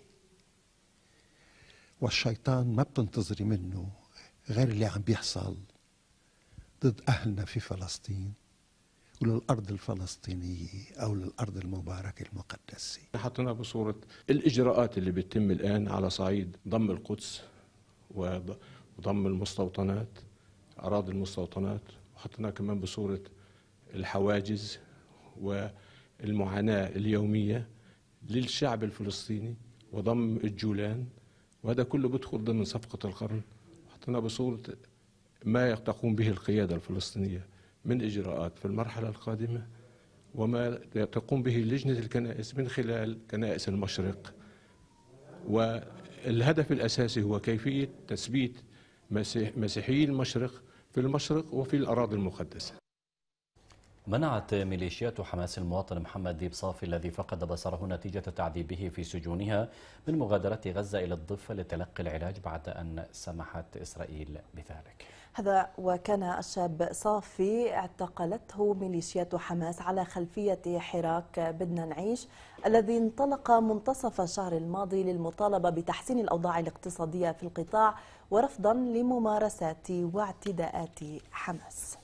والشيطان ما بتنتظري منه غير اللي عم بيحصل ضد أهلنا في فلسطين وللأرض الفلسطينية أو للأرض المباركة المقدسة
حطينا بصورة الإجراءات اللي بتتم الآن على صعيد ضم القدس و وضم المستوطنات أراضي المستوطنات وحطيناها كمان بصورة الحواجز والمعاناة اليومية للشعب الفلسطيني وضم الجولان وهذا كله بدخل ضمن صفقة القرن وحطيناها بصورة ما تقوم به القيادة الفلسطينية من إجراءات في المرحلة القادمة وما تقوم به لجنة الكنائس من خلال كنائس المشرق والهدف الأساسي هو كيفية تثبيت مسيحي المشرق في المشرق وفي الأراضي المقدسة منعت
ميليشيات حماس المواطن محمد ديب صافي الذي فقد بصره نتيجة تعذيبه في سجونها من مغادرة غزة إلى الضفة لتلقي العلاج بعد أن سمحت إسرائيل بذلك
هذا وكان الشاب صافي اعتقلته ميليشيات حماس على خلفية حراك بدنا نعيش الذي انطلق منتصف الشهر الماضي للمطالبة بتحسين الأوضاع الاقتصادية في القطاع ورفضا لممارسات واعتداءات حماس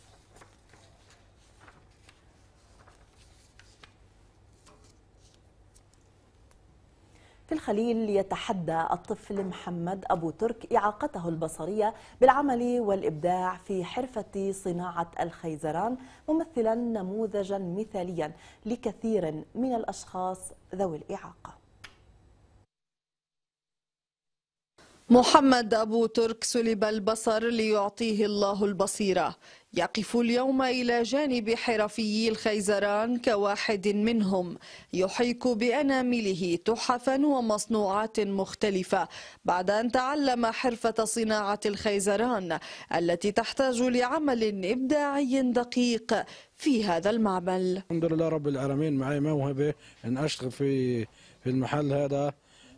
في الخليل يتحدى الطفل محمد أبو ترك إعاقته البصرية بالعمل والإبداع في حرفة صناعة الخيزران ممثلا نموذجا مثاليا لكثير من الأشخاص ذوي الإعاقة
محمد أبو ترك سلب البصر ليعطيه الله البصيرة يقف اليوم إلى جانب حرفيي الخيزران كواحد منهم يحيك بأنامله تحفا ومصنوعات مختلفة بعد أن تعلم حرفة صناعة الخيزران التي تحتاج لعمل إبداعي دقيق في هذا المعمل
الحمد لله رب العالمين معي موهبة أن أشتغل في في المحل هذا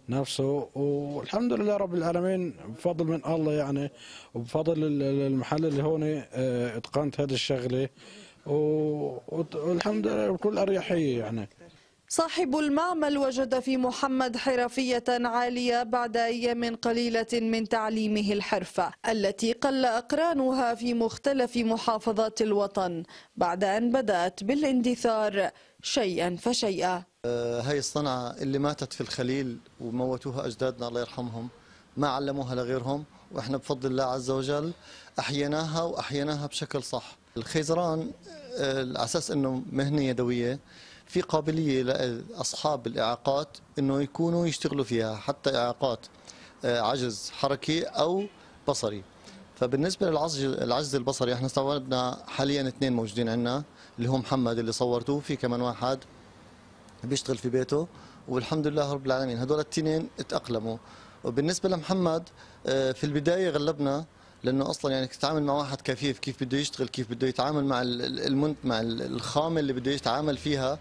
نفسه والحمد لله رب العالمين بفضل من الله يعني وبفضل المحل اللي هون آه، اتقنت هذه الشغله والحمد لله بكل اريحيه يعني
صاحب المعمل وجد في محمد حرفية عالية بعد أيام قليلة من تعليمه الحرفة التي قل أقرانها في مختلف محافظات الوطن بعد أن بدأت بالاندثار شيئا فشيئا
آه، هاي الصنعة اللي ماتت في الخليل وموتوها أجدادنا الله يرحمهم ما علموها لغيرهم وإحنا بفضل الله عز وجل أحيناها وأحيناها بشكل صح الخيزران آه، على أساس أنه مهنة يدوية في قابلية لأصحاب الإعاقات أنه يكونوا يشتغلوا فيها حتى إعاقات آه، عجز حركي أو بصري فبالنسبة للعجز البصري احنا استوردنا حاليا اثنين موجودين عندنا اللي هو محمد اللي صورته في كمان واحد بيشتغل في بيته والحمد لله رب العالمين هدول التنين اتأقلموا وبالنسبة لمحمد آه، في البداية غلبنا لانه اصلا يعني تتعامل مع واحد كفيف كيف بده يشتغل كيف بده يتعامل مع المنت مع الخامه اللي بده يتعامل فيها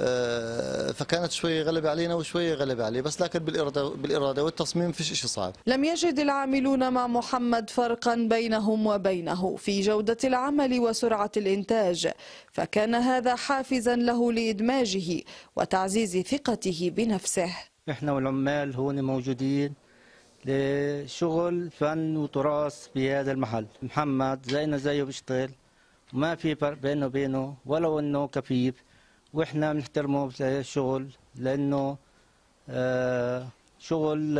آه، فكانت شوي غلبة علينا وشوي غلبة عليه بس لكن بالإرادة, بالإرادة والتصميم فيش إشي صعب
لم يجد العاملون مع محمد فرقا بينهم وبينه في جودة العمل وسرعة الإنتاج فكان هذا حافزا له لإدماجه وتعزيز ثقته بنفسه
إحنا والعمال هون موجودين لشغل فن وتراث بهذا المحل محمد زينا زيه بيشتغل ما في فرق بينه وبينه ولو انه كفيف واحنا بنحترمه آه، شغل لانه شغل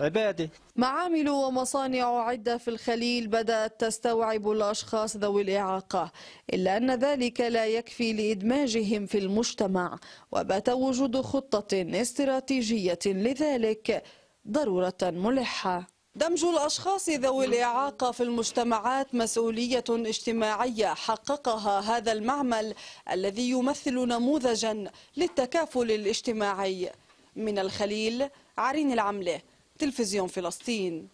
عبادة
معامل ومصانع عدة في الخليل بدأت تستوعب الأشخاص ذوي الإعاقة إلا أن ذلك لا يكفي لإدماجهم في المجتمع وبات وجود خطة استراتيجية لذلك ضرورة ملحة دمج الأشخاص ذوي الإعاقة في المجتمعات مسؤولية اجتماعية حققها هذا المعمل الذي يمثل نموذجا للتكافل الاجتماعي من الخليل عرين العملة تلفزيون فلسطين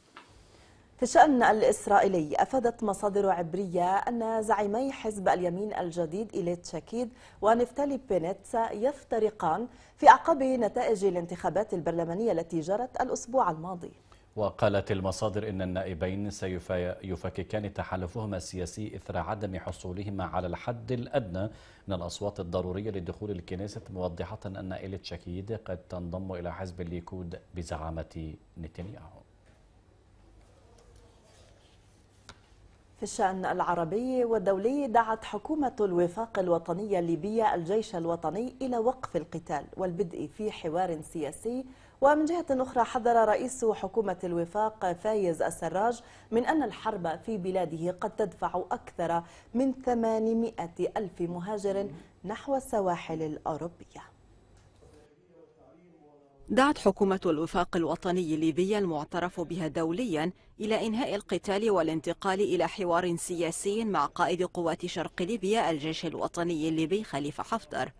في الشأن الإسرائيلي
أفادت مصادر عبرية أن زعيمي حزب اليمين الجديد إيليت شاكيد ونفتالي بينيتس يفترقان في أعقاب نتائج الانتخابات البرلمانية التي جرت الأسبوع الماضي
وقالت المصادر إن النائبين سيفككان تحالفهما السياسي إثر عدم حصولهما على الحد الأدنى من الأصوات الضرورية لدخول الكنيسة موضحة أن إيلت شكيد قد تنضم إلى حزب الليكود بزعامة نتنياهو
في الشأن العربي والدولي دعت حكومة الوفاق الوطني الليبية الجيش الوطني إلى وقف القتال والبدء في حوار سياسي ومن جهة أخرى حذر رئيس حكومة الوفاق فايز السراج من أن الحرب في بلاده قد تدفع أكثر من 800 ألف مهاجر نحو السواحل الأوروبية
دعت حكومة الوفاق الوطني الليبي المعترف بها دوليا إلى إنهاء القتال والانتقال إلى حوار سياسي مع قائد قوات شرق ليبيا الجيش الوطني الليبي خليفة حفتر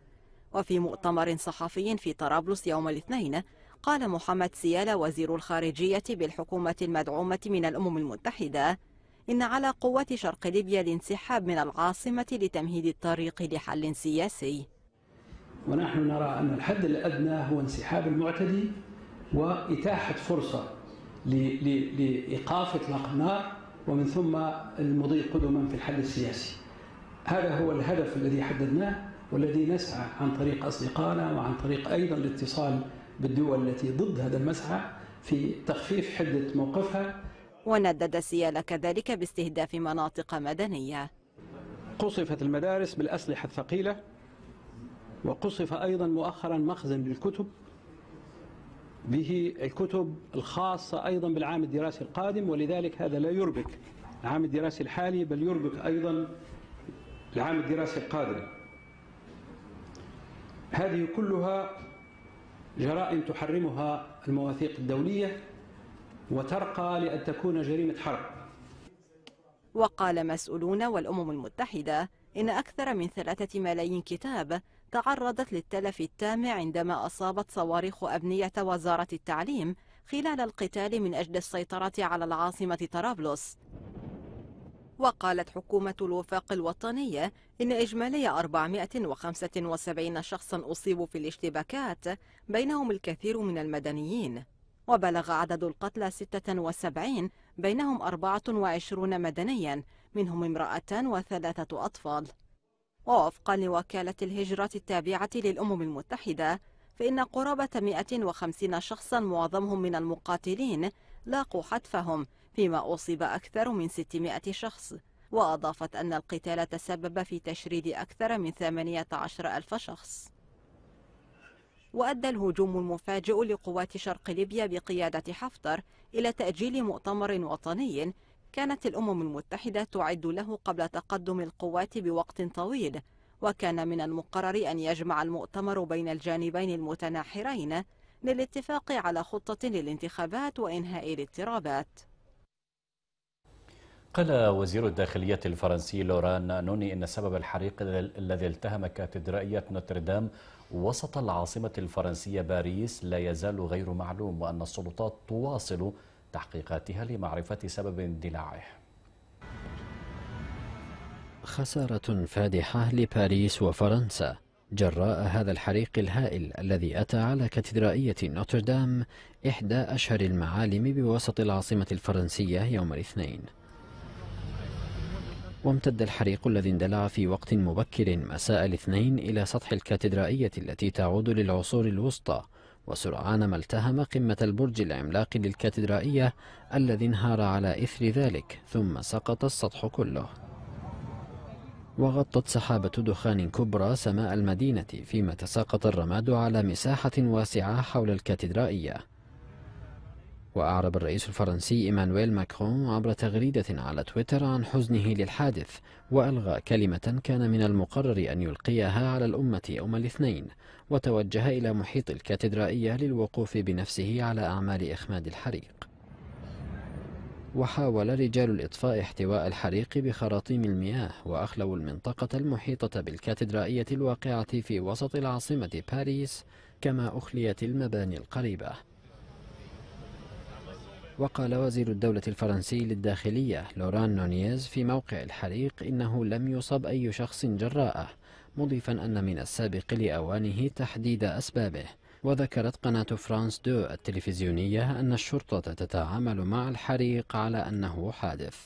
وفي مؤتمر صحفي في طرابلس يوم الاثنين قال محمد سيالة وزير الخارجية بالحكومة المدعومة من الأمم المتحدة إن على قوات شرق ليبيا الانسحاب من العاصمة لتمهيد الطريق لحل سياسي
ونحن نرى أن الحد الأدنى هو انسحاب المعتدي وإتاحة فرصة لإيقاف إطلاق النار ومن ثم المضي قدما في الحل السياسي هذا هو الهدف الذي حددناه والذي نسعى عن طريق أصدقائنا وعن طريق أيضا الاتصال بالدول التي ضد هذا المسعى في تخفيف حدة موقفها
وندد سيالة كذلك باستهداف مناطق مدنية
قصفت المدارس بالأسلحة الثقيلة وقصف أيضا مؤخرا مخزن للكتب به الكتب الخاصة أيضا بالعام الدراسي القادم ولذلك هذا لا يربك العام الدراسي الحالي بل يربك أيضا العام الدراسي القادم هذه كلها جرائم تحرمها المواثيق الدولية وترقى لأن تكون جريمة حرب
وقال مسؤولون والأمم المتحدة إن أكثر من ثلاثة ملايين كتاب تعرضت للتلف التام عندما أصابت صواريخ أبنية وزارة التعليم خلال القتال من أجل السيطرة على العاصمة طرابلس وقالت حكومة الوفاق الوطنية إن إجمالي 475 شخصا أصيبوا في الاشتباكات بينهم الكثير من المدنيين وبلغ عدد القتلى 76 بينهم 24 مدنيا منهم امرأتان وثلاثة أطفال ووفقا لوكالة الهجرة التابعة للأمم المتحدة فإن قرابة 150 شخصا معظمهم من المقاتلين لاقوا حتفهم فيما أصيب أكثر من 600 شخص وأضافت أن القتال تسبب في تشريد أكثر من 18 ألف شخص وأدى الهجوم المفاجئ لقوات شرق ليبيا بقيادة حفتر إلى تأجيل مؤتمر وطني كانت الأمم المتحدة تعد له قبل تقدم القوات بوقت طويل وكان من المقرر أن يجمع المؤتمر بين الجانبين المتناحرين للاتفاق على خطة للانتخابات وإنهاء الاضطرابات
قال وزير الداخلية الفرنسي لوران نوني إن سبب الحريق الذي التهم كاتدرائية نوتردام وسط العاصمة الفرنسية باريس لا يزال غير معلوم وأن السلطات تواصل تحقيقاتها لمعرفة سبب اندلاعه
خسارة فادحة لباريس وفرنسا جراء هذا الحريق الهائل الذي أتى على كاتدرائية نوتردام إحدى أشهر المعالم بوسط العاصمة الفرنسية يوم الاثنين وامتد الحريق الذي اندلع في وقت مبكر مساء الاثنين إلى سطح الكاتدرائية التي تعود للعصور الوسطى وسرعان ما التهم قمة البرج العملاق للكاتدرائية الذي انهار على إثر ذلك ثم سقط السطح كله وغطت سحابة دخان كبرى سماء المدينة فيما تساقط الرماد على مساحة واسعة حول الكاتدرائية وأعرب الرئيس الفرنسي إيمانويل ماكرون عبر تغريدة على تويتر عن حزنه للحادث وألغى كلمة كان من المقرر أن يلقيها على الأمة يوم الاثنين وتوجه إلى محيط الكاتدرائية للوقوف بنفسه على أعمال إخماد الحريق وحاول رجال الإطفاء احتواء الحريق بخراطيم المياه وأخلوا المنطقة المحيطة بالكاتدرائية الواقعة في وسط العاصمة باريس كما أخليت المباني القريبة وقال وزير الدولة الفرنسي للداخلية لوران نونيز في موقع الحريق إنه لم يصب أي شخص جراءه مضيفا أن من السابق لأوانه تحديد أسبابه وذكرت قناة فرانس دو التلفزيونية أن الشرطة تتعامل مع الحريق على أنه حادث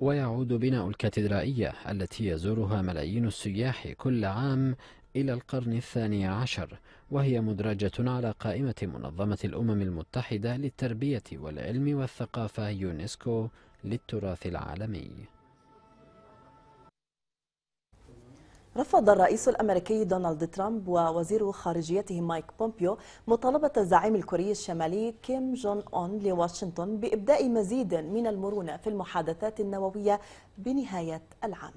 ويعود بناء الكاتدرائية التي يزورها ملايين السياح كل عام إلى القرن الثاني عشر وهي مدرجة على قائمة منظمة الأمم المتحدة للتربية والعلم والثقافة يونسكو للتراث العالمي رفض
الرئيس الامريكي دونالد ترامب ووزير خارجيته مايك بومبيو مطالبه الزعيم الكوري الشمالي كيم جون اون لواشنطن بابداء مزيد من المرونه في المحادثات النوويه بنهايه العام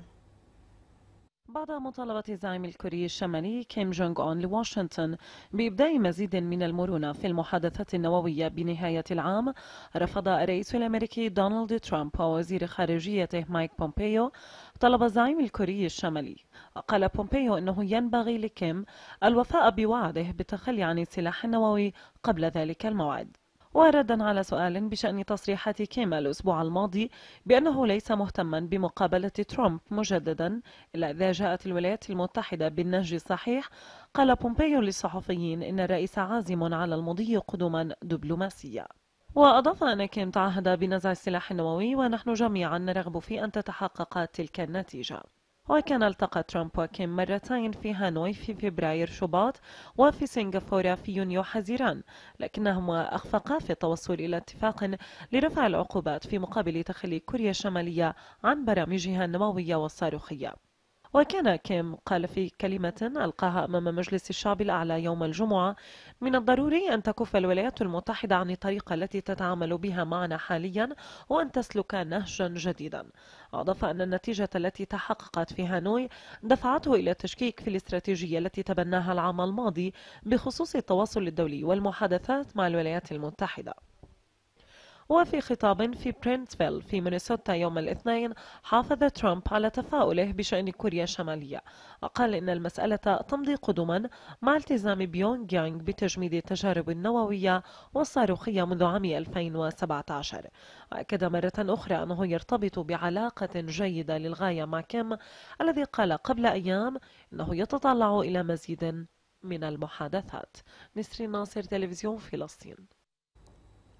بعد مطالبة زعيم الكوري الشمالي كيم جونغ أون لواشنطن بإبداء مزيد من المرونة في المحادثات النووية بنهاية العام رفض الرئيس الأمريكي دونالد ترامب ووزير خارجيته مايك بومبيو طلب الزعيم الكوري الشمالي وقال بومبيو أنه ينبغي لكيم الوفاء بوعده بالتخلي عن السلاح النووي قبل ذلك الموعد وردا على سؤال بشأن تصريحات كيما الأسبوع الماضي بأنه ليس مهتما بمقابلة ترامب مجددا إلا إذا جاءت الولايات المتحدة بالنهج الصحيح قال بومبيو للصحفيين إن الرئيس عازم على المضي قدما دبلوماسية وأضاف أن كيم تعهد بنزع السلاح النووي ونحن جميعا نرغب في أن تتحقق تلك النتيجة وكان التقى ترامب وكيم مرتين في هانوي في فبراير شباط وفي سنغافورة في يونيو حزيران لكنهما أخفقا في التوصل إلى اتفاق لرفع العقوبات في مقابل تخلي كوريا الشمالية عن برامجها النووية والصاروخية وكان كيم قال في كلمة ألقاها أمام مجلس الشعب الأعلى يوم الجمعة من الضروري أن تكف الولايات المتحدة عن الطريقة التي تتعامل بها معنا حاليا وأن تسلك نهجا جديدا أضاف أن النتيجة التي تحققت في هانوي دفعته إلى التشكيك في الاستراتيجية التي تبناها العام الماضي بخصوص التواصل الدولي والمحادثات مع الولايات المتحدة وفي خطاب في برينتفيل في مينيسوتا يوم الاثنين حافظ ترامب على تفاؤله بشأن كوريا الشمالية وقال إن المسألة تمضي قدما مع التزام بيونغ يانغ بتجميد التجارب النووية والصاروخية منذ عام 2017 وأكد مرة أخرى أنه يرتبط بعلاقة جيدة للغاية مع كيم الذي قال قبل أيام أنه يتطلع إلى مزيد من المحادثات نسرين ناصر تلفزيون فلسطين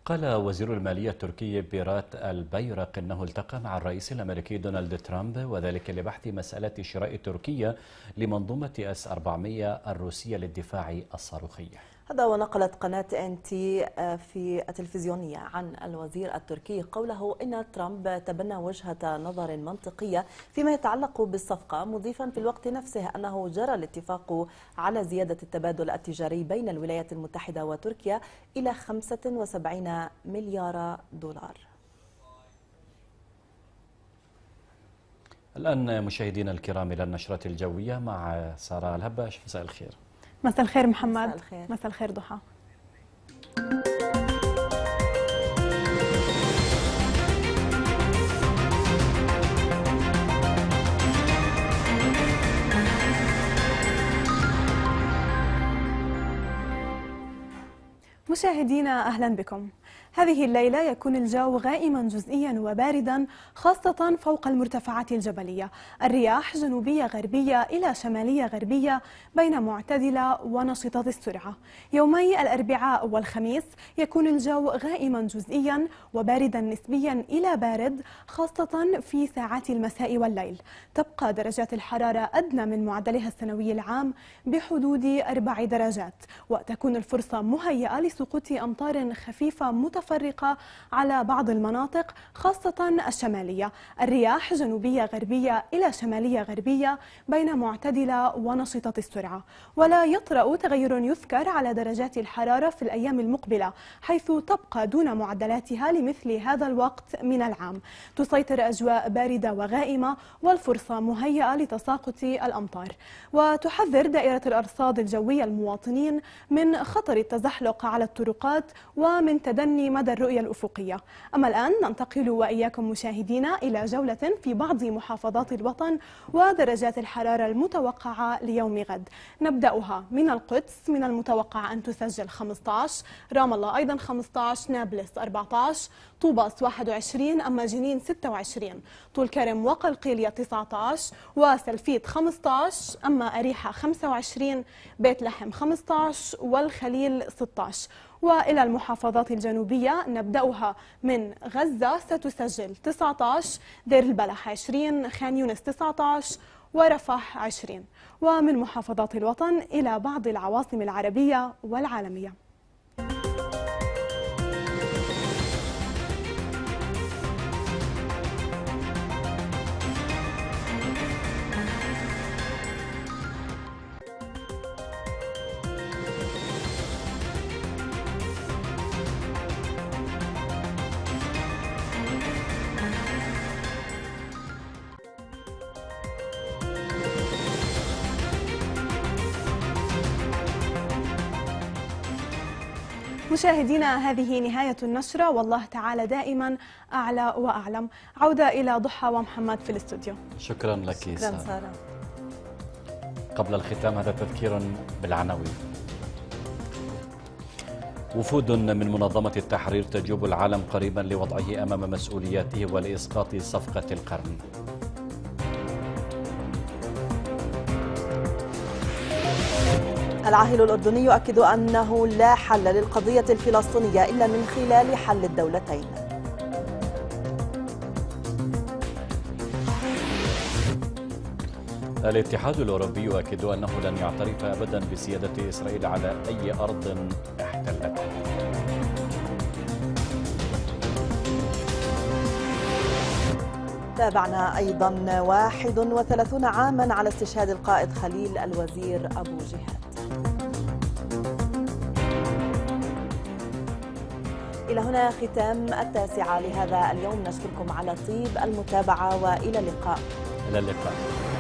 قال وزير المالية التركي بيرات البيرق أنه التقى مع الرئيس الأمريكي دونالد ترامب وذلك لبحث مسألة شراء تركيا لمنظومة أس 400 الروسية للدفاع الصاروخي
هذا ونقلت قناة انتي في التلفزيونية عن الوزير التركي قوله إن ترامب تبنى وجهة نظر منطقية فيما يتعلق بالصفقة مضيفا في الوقت نفسه أنه جرى الاتفاق على زيادة التبادل التجاري بين الولايات المتحدة وتركيا إلى 75 مليار دولار
الآن مشاهدينا الكرام إلى النشرة الجوية مع سارة الهباش مساء الخير
مساء الخير محمد مساء الخير, مساء الخير ضحى مشاهدينا اهلا بكم هذه الليلة يكون الجو غائما جزئيا وباردا خاصة فوق المرتفعات الجبلية الرياح جنوبية غربية إلى شمالية غربية بين معتدلة ونشطة السرعة يومي الأربعاء والخميس يكون الجو غائما جزئيا وباردا نسبيا إلى بارد خاصة في ساعات المساء والليل تبقى درجات الحرارة أدنى من معدلها السنوي العام بحدود أربع درجات وتكون الفرصة مهيئة لسقوط أمطار خفيفة متفاوتة متفرقة على بعض المناطق خاصة الشمالية الرياح جنوبية غربية إلى شمالية غربية بين معتدلة ونشطة السرعة ولا يطرأ تغير يذكر على درجات الحرارة في الأيام المقبلة حيث تبقى دون معدلاتها لمثل هذا الوقت من العام تسيطر أجواء باردة وغائمة والفرصة مهيئة لتساقط الأمطار وتحذر دائرة الأرصاد الجوية المواطنين من خطر التزحلق على الطرقات ومن تدني مدى الرؤية الأفقية أما الآن ننتقل وإياكم مشاهدينا إلى جولة في بعض محافظات الوطن ودرجات الحرارة المتوقعة ليوم غد نبدأها من القدس من المتوقع أن تسجل 15 رام الله أيضا 15 نابلس 14 طوباس 21 أما جنين 26 طول كرم وقلقيلية 19 وسلفيت 15 أما أريحة 25 بيت لحم 15 والخليل 16 وإلى المحافظات الجنوبية نبدأها من غزة ستسجل 19 دير البلح 20 خان يونس 19 ورفح 20 ومن محافظات الوطن إلى بعض العواصم العربية والعالمية مشاهدينا هذه نهاية النشرة والله تعالى دائما أعلى وأعلم عودة إلى ضحى ومحمد في الاستوديو
شكرا لك شكرا سارة. سارة قبل الختام هذا تذكير بالعناوين وفود من منظمة التحرير تجوب العالم قريبا لوضعه أمام مسؤولياته ولإسقاط صفقة القرن
العاهل الأردني يؤكد أنه لا حل للقضية الفلسطينية إلا من خلال حل الدولتين
الاتحاد الأوروبي يؤكد أنه لن يعترف أبدا بسيادة إسرائيل على أي أرض احتلتها
تابعنا أيضا 31 عاما على استشهاد القائد خليل الوزير أبو جهاد إلى هنا ختام التاسعة لهذا اليوم نشكركم على طيب المتابعة وإلى اللقاء
إلى اللقاء